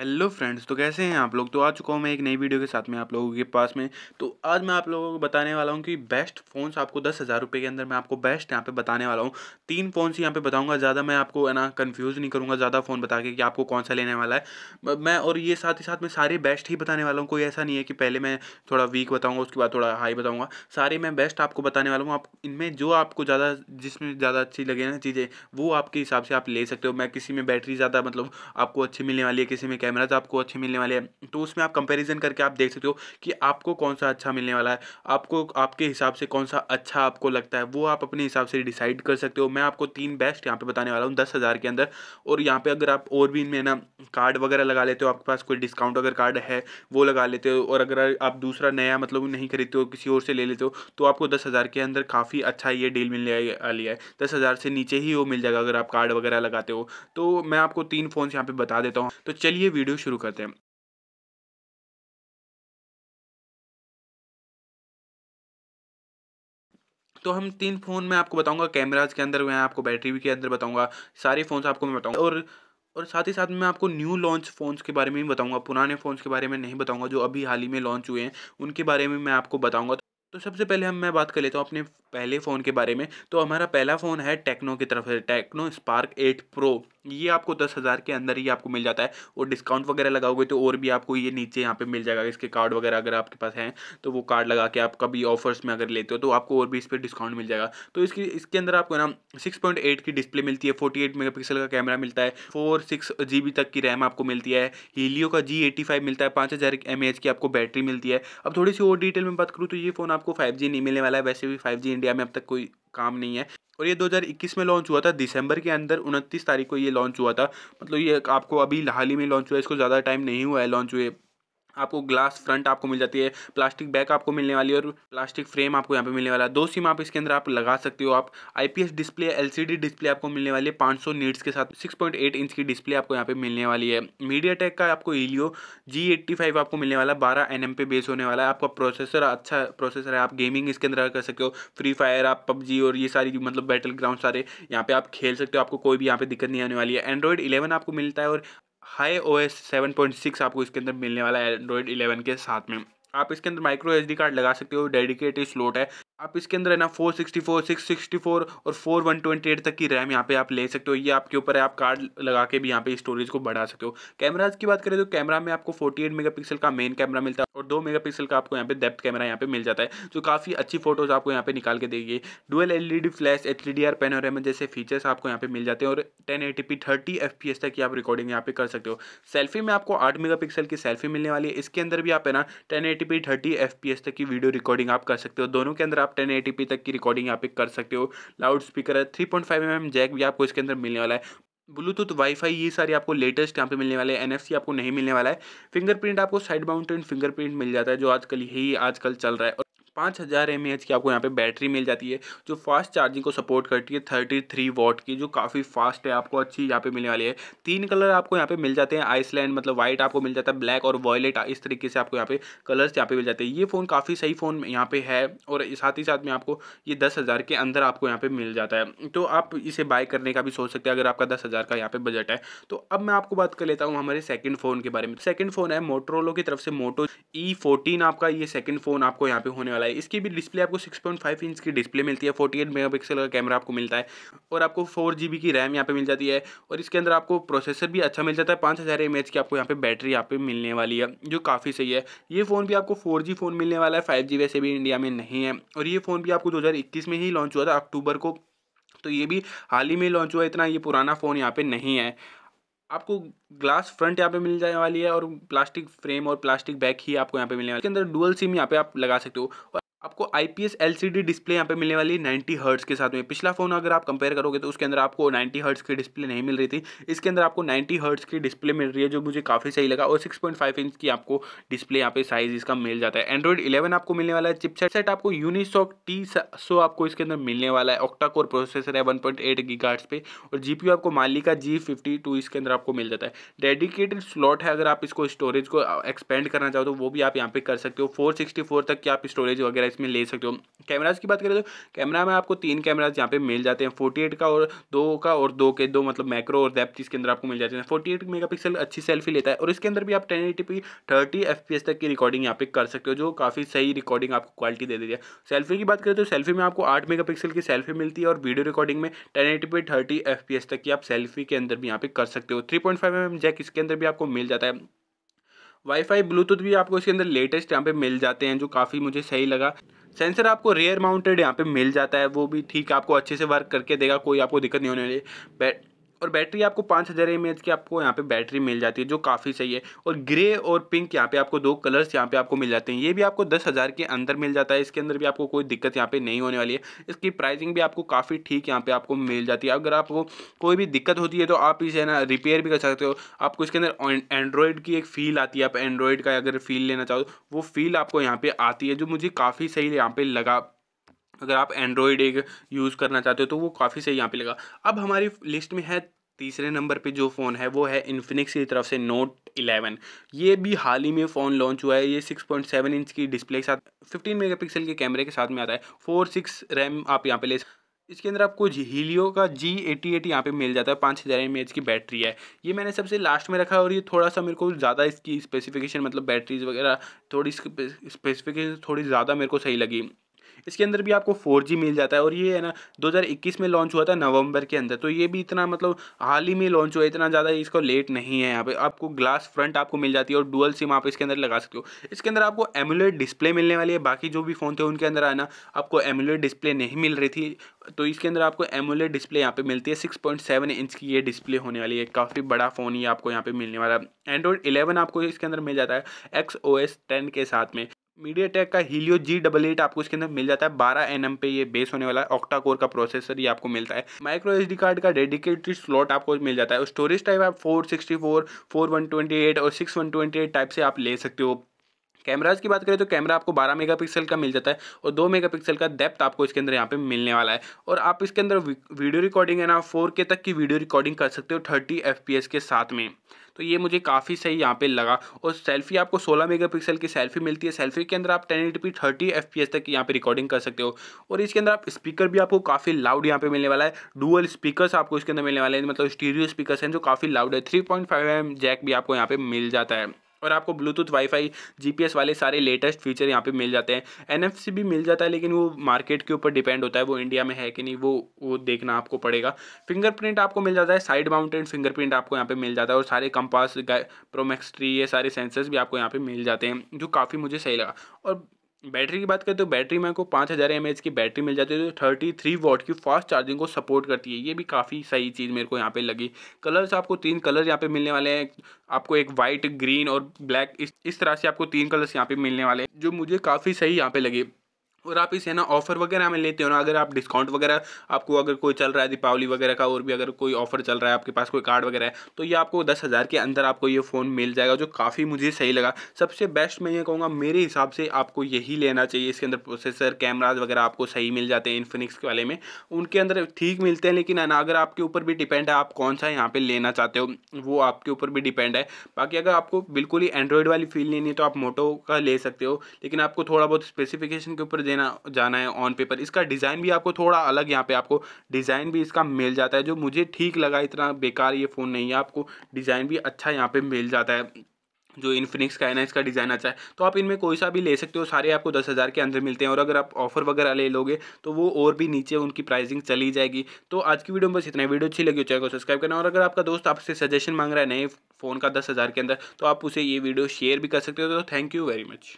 hello friends तो कैसे हैं आप लोग तो आ चुका हूँ मैं एक नई वीडियो के साथ में आप लोगों के पास में तो आज मैं आप लोगों को बताने वाला हूँ कि बेस्ट फ़ोन्स आपको दस हज़ार रुपये के अंदर मैं आपको बेस्ट यहाँ पे बताने वाला हूँ तीन फ़ोन्स यहाँ पे बताऊँगा ज़्यादा मैं आपको है ना कन्फ्यूज़ नहीं करूँगा ज़्यादा फ़ोन बता के कि आपको कौन सा लेने वाला है मैं और ये साथ ही साथ मैं सारे बेस्ट ही बताने वाला हूँ कोई ऐसा नहीं है कि पहले मैं थोड़ा वीक बताऊँगा उसके बाद थोड़ा हाई बताऊँगा सारे मैं बेस्ट आपको बताने वाला हूँ आप इनमें जो आपको ज़्यादा जिसमें ज़्यादा अच्छी लगे ना चीज़ें वो आपके हिसाब से आप ले सकते हो मैं किसी में बैटरी ज़्यादा मतलब आपको अच्छी मिलने वाली है किसी में कैमराज आपको अच्छे मिलने वाले हैं तो उसमें आप कंपेरिजन करके आप देख सकते हो कि आपको कौन सा अच्छा मिलने वाला है आपको आपके हिसाब से कौन सा अच्छा आपको लगता है वो आप अपने हिसाब से डिसाइड कर सकते हो मैं आपको तीन बेस्ट यहाँ पे बताने वाला हूँ दस हज़ार के अंदर और यहाँ पे अगर आप और भी इनमें ना कार्ड वगैरह लगा लेते हो आपके पास कोई डिस्काउंट अगर कार्ड है वो लगा लेते हो और अगर आप दूसरा नया मतलब नहीं खरीदते हो किसी और से ले लेते हो तो आपको दस हज़ार के अंदर काफ़ी अच्छा ये डील मिलने वाली है दस हज़ार से नीचे ही वो मिल जाएगा अगर आप कार्ड वगैरह लगाते हो तो मैं आपको तीन फ़ोन यहाँ पे बता देता हूँ तो चलिए वीडियो शुरू करते हैं तो हम तीन फ़ोन में आपको बताऊंगा कैमराज के अंदर मैं आपको बैटरी भी के अंदर बताऊंगा सारे फोन आपको मैं बताऊंगा और और साथ ही साथ मैं आपको न्यू लॉन्च फ़ोन्स के बारे में भी बताऊंगा पुराने फ़ोन्स के बारे में नहीं बताऊंगा जो अभी हाल ही में लॉन्च हुए हैं उनके बारे में मैं आपको बताऊंगा तो सबसे पहले हम मैं बात कर लेता हूँ अपने पहले फ़ोन के बारे में तो हमारा पहला फ़ोन है टेक्नो की तरफ से टेक्नो स्पार्क एट प्रो ये आपको दस हज़ार के अंदर ही आपको मिल जाता है और डिस्काउंट वगैरह लगाओगे तो और भी आपको ये नीचे यहाँ पे मिल जाएगा इसके कार्ड वगैरह अगर आपके पास हैं तो वो कार्ड लगा के आप कभी ऑफर्स में अगर लेते हो तो आपको और भी इस पर डिस्काउंट मिल जाएगा तो इसकी इसके अंदर आपको ना सिक्स पॉइंट एट की डिस्प्ले मिलती है फोर्टी एट का कैमरा मिलता है फोर सिक्स जी बी तक की रैम आपको मिलती है हीलियो का जी एटी फाइव मिलता है पाँच हज़ार एम एच की आपको बैटरी मिलती है अब थोड़ी सी और डिटेल में बात करूँ तो ये फ़ोन आपको फाइव जी नहीं मिलने वाला है वैसे भी फाइव जी इंडिया में अब तक कोई काम नहीं है और ये 2021 में लॉन्च हुआ था दिसंबर के अंदर उनतीस तारीख को ये लॉन्च हुआ था मतलब ये आपको अभी हाल ही में लॉन्च हुआ है इसको ज़्यादा टाइम नहीं हुआ है लॉन्च हुए आपको ग्लास फ्रंट आपको मिल जाती है प्लास्टिक बैक आपको मिलने वाली है और प्लास्टिक फ्रेम आपको यहाँ पे मिलने वाला है दो सिम आप इसके अंदर आप लगा सकते हो आप आईपीएस डिस्प्ले एलसीडी डिस्प्ले आपको मिलने वाली है 500 नीट्स के साथ 6.8 इंच की डिस्प्ले आपको यहाँ पे मिलने वाली है मीडिया टेक का आपको ईलियो जी आपको मिलने वाला है बारह एन पे बेस होने वाला है आपका प्रोसेसर अच्छा प्रोसेसर है आप गेमिंग इसके अंदर कर सकते हो फ्री फायर आप पबजी और ये सारी मतलब बैटल ग्राउंड सारे यहाँ पे आप खेल सकते हो आपको कोई भी यहाँ पे दिक्कत नहीं आने वाली है एंड्रॉइड इलेवन आपको मिलता है और hi O S seven point six आपको इसके अंदर मिलने वाला है एंड्रॉयड इलेवन के साथ में आप इसके अंदर माइक्रो एच कार्ड लगा सकते हो डेडिकेटेड स्लॉट है आप इसके अंदर है ना four sixty four six four और फोर वन ट्वेंटी एट तक की रैम यहाँ पे आप ले सकते हो ये आपके ऊपर है आप कार्ड लगा के भी यहाँ पे स्टोरेज को बढ़ा सकते हो कैमराज की बात करें तो कैमरा में आपको फोर्टी एट मेगा पिक्सल का मेन कैमरा मिलता है और दो मेगा पिक्सल का आपको यहाँ पे डेप्थ कैमरा यहाँ पे मिल जाता है जो काफ़ी अच्छी फोटोज आपको यहाँ पे निकाल के देगी dual L flash H D D R जैसे फीचर्स आपको यहाँ पे मिल जाते हैं और ten eighty P thirty F P S तक की आप रिकॉर्डिंग यहाँ पे कर सकते हो सेल्फी में आपको आठ मेगा पिक्सल की सेल्फी मिलने वाली है इसके अंदर भी आप है ना टेन एटी 1080p 30fps तक की वीडियो रिकॉर्डिंग आप कर सकते हो दोनों के अंदर आप 1080p तक की रिकॉर्डिंग यहाँ पे कर सकते हो लाउड स्पीकर है 3.5 पॉइंट mm जैक भी आपको इसके अंदर मिलने वाला है ब्लूटूथ वाईफाई ये सारी आपको लेटेस्ट यहाँ पे मिलने वाले हैं एनएफसी आपको नहीं मिलने वाला है फिंगरप्रिंट आपको साइड बाउंड फिंगरप्रिंट मिल जाता है जो आजकल यही आजकल चल रहा है पाँच हज़ार एम की आपको यहाँ पे बैटरी मिल जाती है जो फास्ट चार्जिंग को सपोर्ट करती है थर्टी थ्री वॉट की जो काफ़ी फास्ट है आपको अच्छी यहाँ पे मिलने वाली है तीन कलर आपको यहाँ पे मिल जाते हैं आइसलैंड मतलब वाइट आपको मिल जाता है ब्लैक और वॉयलेट इस तरीके से आपको यहाँ पे कलर्स यहाँ पे मिल जाते हैं ये फ़ोन काफ़ी सही फ़ोन यहाँ पे है और साथ ही साथ में आपको ये दस हज़ार के अंदर आपको यहाँ पर मिल जाता है तो आप इसे बाय करने का भी सोच सकते हैं अगर आपका दस हज़ार का यहाँ पर बजट है तो अब मैं आपको बात कर लेता हूँ हमारे सेकेंड फ़ोन के बारे में सेकेंड फ़ोन है मोटरोलो की तरफ से मोटो ई फोर्टीन आपका ये सेकेंड फ़ोन आपको यहाँ पे होने वाला है वाला है इसकी भी डिस्प्ले आपको 6.5 इंच की डिस्प्ले मिलती है 48 मेगापिक्सल का कैमरा आपको मिलता है और आपको फोर जी की रैम यहाँ पे मिल जाती है और इसके अंदर आपको प्रोसेसर भी अच्छा मिल जाता है पाँच हज़ार की आपको यहाँ पे बैटरी यहाँ पे मिलने वाली है जो काफ़ी सही है ये फ़ोन भी आपको फोर फ़ोन मिलने वाला है फाइव वैसे भी इंडिया में नहीं है और ये फ़ोन भी आपको दो में ही लॉन्च हुआ था अक्टूबर को तो ये भी हाल ही में लॉन्च हुआ इतना ये पुराना फ़ोन यहाँ पे नहीं है आपको ग्लास फ्रंट यहाँ पे मिल जाने वाली है और प्लास्टिक फ्रेम और प्लास्टिक बैक ही आपको यहाँ पे मिलने वाली है इसके अंदर डुअल सिम यहाँ पे आप लगा सकते हो आपको I P S L C D display यहाँ पे मिलने वाली है नाइन्टी हर्ट्स के साथ में पिछला फ़ोन अगर आप कंपेयर करोगे तो उसके अंदर आपको नाइन्टी हर्ट्स की डिस्प्ले नहीं मिल रही थी इसके अंदर आपको नाइन्टी हर्ट्स की डिस्प्ले मिल रही है जो मुझे काफ़ी सही लगा और सिक्स पॉइंट फाइव इंच की आपको डिस्प्ले यहाँ पे साइज इसका मिल जाता है एंड्रॉइड इलेवन आपको मिलने वाला है चिपसेट सेट आपको यूनिसॉक टी सो आपको इसके अंदर मिलने वाला है ऑक्टा कोर प्रोसेसर है one point eight gigahertz पे और जी पी यू आपको माली का जी फिफ्टी टू इसके अंदर आपको मिल जाता है डेडिकेटेड स्लॉट है अगर आप इसको स्टोरेज को एक्सपेंड करना चाहो तो वो भी आप यहाँ पे कर सकते हो फोर सिक्सटी फोर तक की आप स्टोरेज वगैरह इसमें ले सकते हो कैमराज की बात करें तो कैमरा में आपको तीन कैमराज यहाँ पे मिल जाते हैं फोर्टी का और दो का और दो के दो मतलब मैक्रो और डेप्थ इसके अंदर आपको मिल जाते हैं फोर्टी एट मेगा अच्छी सेल्फी लेता है और इसके अंदर भी आप ten eighty P thirty F P S तक की रिकॉर्डिंग यहाँ पे कर सकते हो जो काफ़ी सही रिकॉर्डिंग आपको क्वालिटी दे देती है सेल्फी की बात करें तो सेल्फी में आपको आठ मेगा पिक्सल की सेल्फी मिलती है और वीडियो रिकॉर्डिंग में ten eighty P thirty F P S तक की आप सेल्फी के अंदर भी यहाँ पे कर सकते हो three point five M jack इसके अंदर भी आपको मिल जाता है वाईफाई ब्लूटूथ भी आपको इसके अंदर लेटेस्ट यहाँ पे मिल जाते हैं जो काफ़ी मुझे सही लगा सेंसर आपको रेयर माउंटेड यहाँ पे मिल जाता है वो भी ठीक आपको अच्छे से वर्क करके देगा कोई आपको दिक्कत नहीं होने वाली और बैटरी आपको पाँच हज़ार एम की आपको यहाँ पे बैटरी मिल जाती है जो काफ़ी सही है और ग्रे और पिंक यहाँ पे आपको दो कलर्स यहाँ पे आपको मिल जाते हैं ये भी आपको दस हज़ार के अंदर मिल जाता है इसके अंदर भी आपको कोई दिक्कत यहाँ पे नहीं होने वाली है इसकी प्राइसिंग भी आपको काफ़ी ठीक यहाँ पर आपको मिल जाती है अगर आपको कोई भी दिक्कत होती है तो आप इसे ना रिपेयर भी कर सकते हो आपको इसके अंदर एंड्रॉयड की एक फ़ील आती है आप एंड्रॉयड का अगर फील लेना चाहो वो फील आपको यहाँ पर आती है जो मुझे काफ़ी सही यहाँ पर लगा अगर आप एंड्रॉयड एक यूज़ करना चाहते हो तो वो काफ़ी सही यहाँ पे लगा अब हमारी लिस्ट में है तीसरे नंबर पे जो फ़ोन है वो है इन्फिनिक्स की तरफ से नोट 11 ये भी हाल ही में फ़ोन लॉन्च हुआ है ये 6.7 इंच की डिस्प्ले के साथ 15 मेगापिक्सल के कैमरे के साथ में आता है फोर सिक्स रैम आप यहाँ पे ले इसके अंदर आपको हीलियो का जी एटी एट यहाँ पे मिल जाता है पाँच हज़ार एम की बैटरी है ये मैंने सबसे लास्ट में रखा है और ये थोड़ा सा मेरे को ज़्यादा इसकी स्पेसिफिकेशन मतलब बैटरीज वगैरह थोड़ी स्पेसिफिकेशन थोड़ी ज़्यादा मेरे को सही लगी इसके अंदर भी आपको फोर मिल जाता है और ये है ना दो में लॉन्च हुआ था नवंबर के अंदर तो ये भी इतना मतलब हाल ही में लॉन्च हुआ इतना ज़्यादा इसको लेट नहीं है यहाँ पर आपको ग्लास फ्रंट आपको मिल जाती है और डुअल सिम आप इसके अंदर लगा सकते हो इसके अंदर आपको एमुलेट डिस्प्ले मिलने वाली है बाकी जो भी फ़ोन थे उनके अंदर आना आपको एमुलेट डिस्प्ले नहीं मिल रही थी तो इसके अंदर आपको एमुलेट डिस्प्ले यहाँ पे मिलती है सिक्स पॉइंट सेवन इंच की ये डिस्प्ले होने वाली है काफ़ी बड़ा फ़ोन ये आपको यहाँ पे मिलने वाला है एंड्रॉयड 11 आपको इसके अंदर मिल जाता है एक्स ओ एस टेन के साथ में मीडिया टेक का हीलियो जी डबल एट आपको इसके अंदर मिल जाता है बारह एन पे ये बेस होने वाला है ऑक्टा कोर का प्रोसेसर ये आपको मिलता है माइक्रो एच कार्ड का डेडिकेटेड स्लॉट आपको मिल जाता है स्टोरेज टाइप आप four sixty four four one twenty eight और six one twenty eight type से आप ले सकते हो कैमराज की बात करें तो कैमरा आपको 12 मेगापिक्सल का मिल जाता है और 2 मेगापिक्सल का डेप्थ आपको इसके अंदर यहाँ पे मिलने वाला है और आप इसके अंदर वीडियो रिकॉर्डिंग है ना 4K तक की वीडियो रिकॉर्डिंग कर सकते हो 30 fps के साथ में तो ये मुझे काफ़ी सही यहाँ पे लगा और सेल्फी आपको 16 मेगापिक्सल की सेल्फी मिलती है सेल्फी के अंदर आप 1080p 30 एस तक यहाँ पे रिकॉर्डिंग कर सकते हो और इसके अंदर आप स्पीकर भी आपको काफ़ी लाउड यहाँ पे मिलने वाला है डुअल स्पीकर्स आपको इसके अंदर मिलने वाले हैं मतलब स्टीरियो स्पीकर्स हैं जो काफ़ी लाउड है थ्री पॉइंट जैक भी आपको यहाँ पर मिल जाता है और आपको ब्लूटूथ वाईफाई जीपीएस वाले सारे लेटेस्ट फीचर यहाँ पे मिल जाते हैं एनएफसी भी मिल जाता है लेकिन वो मार्केट के ऊपर डिपेंड होता है वो इंडिया में है कि नहीं वो वो देखना आपको पड़ेगा फिंगरप्रिंट आपको मिल जाता है साइड माउंटेड फिंगरप्रिंट आपको यहाँ पे मिल जाता है और सारे कंपास प्रोमैक्स ट्री ये सारे सेंसर्स भी आपको यहाँ पर मिल जाते हैं जो काफ़ी मुझे सही लगा और बैटरी की बात करें तो बैटरी में आपको पाँच हज़ार एम की बैटरी मिल जाती है जो थर्टी थ्री वॉट की फास्ट चार्जिंग को सपोर्ट करती है ये भी काफ़ी सही चीज़ मेरे को यहाँ पे लगी कलर्स आपको तीन कलर यहाँ पे मिलने वाले हैं आपको एक वाइट ग्रीन और ब्लैक इस इस तरह से आपको तीन कलर्स यहाँ पे मिलने वाले हैं जो मुझे काफ़ी सही यहाँ पे लगे और आप इसे ना ऑफर वगैरह में लेते हो ना अगर आप डिस्काउंट वगैरह आपको अगर कोई चल रहा है दीपावली वगैरह का और भी अगर कोई ऑफर चल रहा है आपके पास कोई कार्ड वगैरह है तो ये आपको दस हज़ार के अंदर आपको ये फ़ोन मिल जाएगा जो काफ़ी मुझे सही लगा सबसे बेस्ट मैं ये कहूँगा मेरे हिसाब से आपको यही लेना चाहिए इसके अंदर प्रोसेसर कैमराज वगैरह आपको सही मिल जाते हैं इन्फिनिक्स वाले में उनके अंदर ठीक मिलते हैं लेकिन है ना अगर आपके ऊपर भी डिपेंड है आप कौन सा यहाँ पर लेना चाहते हो वो आपके ऊपर भी डिपेंड है बाकी अगर आपको बिल्कुल ही एंड्रॉयड वाली फील लेनी है तो आप मोटो का ले सकते हो लेकिन आपको थोड़ा बहुत स्पेसिफिकेशन के ऊपर देना देना जाना है ऑन पेपर इसका डिज़ाइन भी आपको थोड़ा अलग यहाँ पे आपको डिज़ाइन भी इसका मिल जाता है जो मुझे ठीक लगा इतना बेकार ये फ़ोन नहीं है आपको डिज़ाइन भी अच्छा यहाँ पे मिल जाता है जो इन्फिनिक्स का है ना इसका डिज़ाइन अच्छा है तो आप इनमें कोई सा भी ले सकते हो सारे आपको दस हज़ार के अंदर मिलते हैं और अगर आप ऑफर वगैरह ले लोगे तो वो और भी नीचे उनकी प्राइसिंग चली जाएगी तो आज की वीडियो में बस इतना ही वीडियो अच्छी लगी हो चैनल को सब्सक्राइब करना और अगर आपका दोस्त आपसे सजेशन मांग रहा है नए फ़ोन का दस हज़ार के अंदर तो आप उसे ये वीडियो शेयर भी कर सकते हो तो थैंक यू वेरी मच